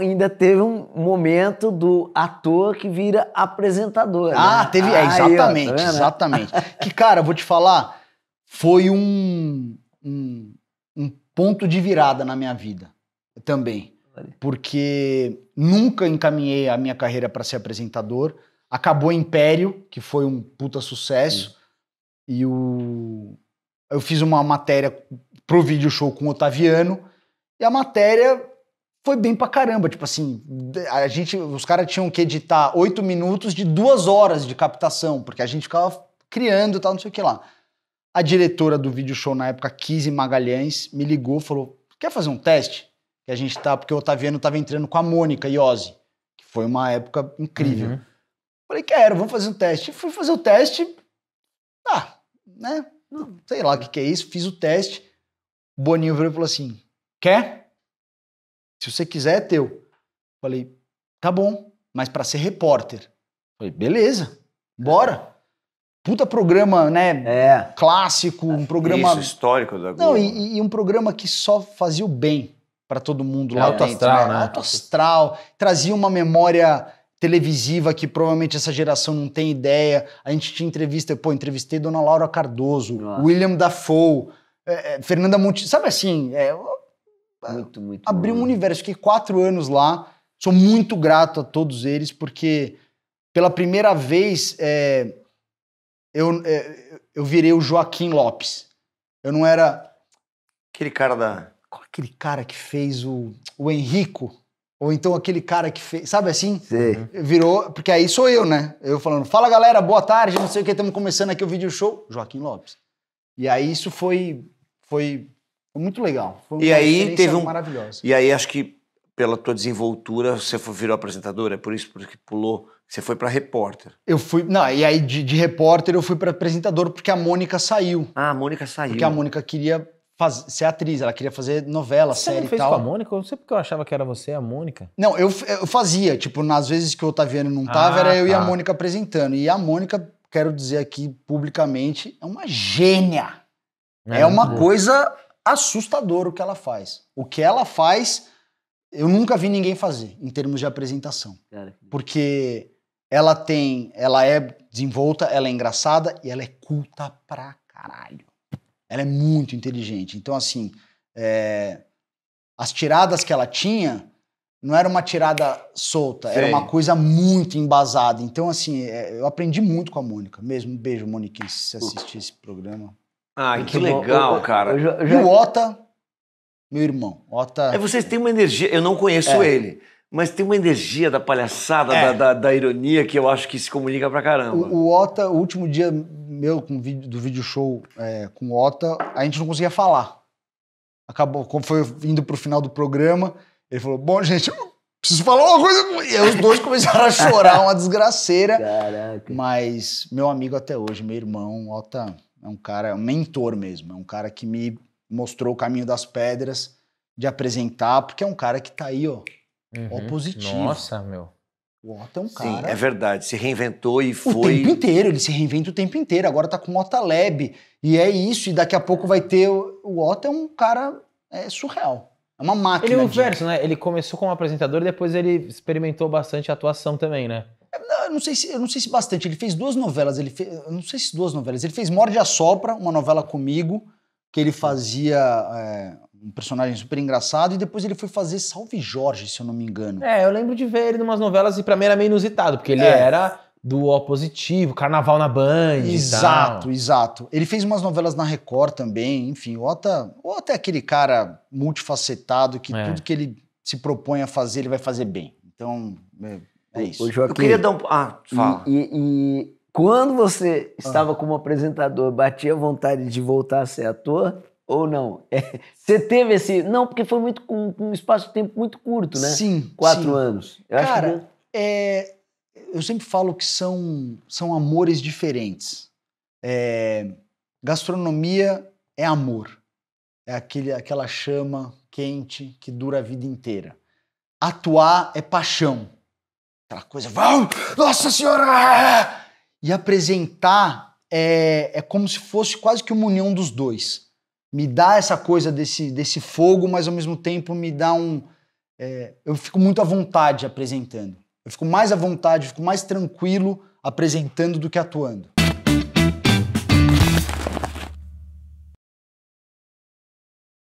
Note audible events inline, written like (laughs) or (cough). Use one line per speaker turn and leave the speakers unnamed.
ainda teve um momento do ator que vira apresentador. Ah, né? teve. É, exatamente, Aí, ó, tá exatamente. que, cara, vou te falar, foi um, um, um ponto de virada na minha vida também. Porque nunca encaminhei a minha carreira para ser apresentador. Acabou Império, que foi um puta sucesso. Sim. E o... eu fiz uma matéria pro vídeo show com o Otaviano. E a matéria foi bem pra caramba. Tipo assim, a gente, os caras tinham que editar oito minutos de duas horas de captação, porque a gente ficava criando e tal, não sei o que lá. A diretora do vídeo show na época, Kizzy Magalhães, me ligou falou: quer fazer um teste? Que a gente tá, porque o Otaviano tava entrando com a Mônica e Ozzy, que foi uma época incrível. Uhum. Falei, quero, vamos fazer um teste. Fui fazer o teste, ah né? Não, sei lá o que, que é isso, fiz o teste. O Boninho virou e falou assim: quer? Se você quiser, é teu. Falei, tá bom, mas para ser repórter. Falei, beleza, bora. Puta programa, né? É. Clássico, um é, programa. Isso, histórico da Globo. Não, né? e, e um programa que só fazia o bem para todo mundo lá. Alto astral, né? né? Alto astral. Trazia uma memória televisiva que provavelmente essa geração não tem ideia. A gente tinha entrevista, pô, entrevistei Dona Laura Cardoso, Nossa. William Dafoe, é, é, Fernanda Monte, sabe assim, é, muito, muito abriu bom. um universo. Fiquei quatro anos lá. Sou muito grato a todos eles, porque pela primeira vez é, eu, é, eu virei o Joaquim Lopes. Eu não era. Aquele cara da. Qual aquele cara que fez o, o Henrico? Ou então aquele cara que fez. Sabe assim? Sim. Virou. Porque aí sou eu, né? Eu falando, fala galera, boa tarde, não sei o que, estamos começando aqui o vídeo show. Joaquim Lopes. E aí isso foi. Foi foi muito legal. Foi e aí teve um maravilhosa. E aí acho que pela tua desenvoltura você foi, virou apresentadora, é por isso porque pulou. Você foi para repórter. Eu fui, não, e aí de, de repórter eu fui para apresentador porque a Mônica saiu. Ah, a Mônica saiu. Porque a Mônica queria faz, ser atriz, ela queria fazer novela, você série não fez com a Mônica? Eu não sei porque eu achava que era você a Mônica. Não, eu, eu fazia, tipo, nas vezes que o Otaviano não tava, ah, era eu tá. e a tá. Mônica apresentando. E a Mônica, quero dizer aqui publicamente, é uma gênia.
É, é uma boa. coisa
assustador o que ela faz. O que ela faz, eu nunca vi ninguém fazer em termos de apresentação. Porque ela tem, ela é desenvolta, ela é engraçada e ela é culta pra caralho. Ela é muito inteligente. Então, assim, é, as tiradas que ela tinha não era uma tirada solta, Sim. era uma coisa muito embasada. Então, assim, é, eu aprendi muito com a Mônica mesmo. Um beijo, Moniquinha, se assistir esse programa.
Ah, que legal, Eu- cara. eu já- E o
Ota, meu irmão. Ota. É, vocês têm uma energia, eu não conheço é. ele, mas tem uma energia da palhaçada, É. da, da- da ironia que eu acho que se comunica pra caramba. O, o Ota, o último dia meu com vídeo- do vídeo show é, com o Ota, a gente não conseguia falar. Acabou, como foi indo pro final do programa, ele falou: Bom, gente, eu preciso falar uma coisa. E aí os dois começaram a chorar, uma desgraceira. Caraca. Mas meu amigo até hoje, meu irmão, Ota, é um cara, é um mentor mesmo, é um cara que me mostrou o caminho das pedras de apresentar, porque é um cara que tá aí, ó, uhum. ó positivo. Nossa, meu. O Otto é um cara. Sim, é verdade. Se reinventou e foi. O tempo inteiro, ele se reinventa o tempo inteiro. Agora tá com o Otaleb. E é isso. E daqui a pouco vai ter. O Otto é um cara é, surreal. É uma máquina. Ele é um verso, né? Ele começou como apresentador e depois ele experimentou bastante atuação também, né? não sei se, eu não sei se bastante. Ele fez duas novelas. Ele fez, não sei se duas novelas. Ele fez Morde a Sopra, uma novela comigo, que ele fazia é, um personagem super engraçado. E depois ele foi fazer Salve Jorge, se eu não me engano. É, eu lembro de ver ele em umas novelas e pra mim era meio inusitado, porque ele é. era do O Positivo, Carnaval na Band. Exato, exato. Ele fez umas novelas na Record também, enfim. ou até aquele cara multifacetado que é. tudo que ele se propõe a fazer, ele vai fazer bem. Então, é, é isso. O Joaquim, eu queria dar um. Ah, fala. E, e, e quando você ah. estava como apresentador, batia vontade de voltar a ser ator? Ou não? (laughs) É, você teve esse. Não, porque foi muito com, um espaço de tempo muito curto, né? Sim. Quatro sim. anos. Eu Cara, que... é, eu sempre falo que são, são amores diferentes. É, gastronomia é amor. É aquele, aquela chama quente que dura a vida inteira. Atuar é paixão aquela coisa, vamos, Nossa Senhora! E apresentar é, é como se fosse quase que uma união dos dois. Me dá essa coisa desse, desse fogo, mas ao mesmo tempo me dá um. É, eu fico muito à vontade apresentando. Eu fico mais à vontade, fico mais tranquilo apresentando do que atuando.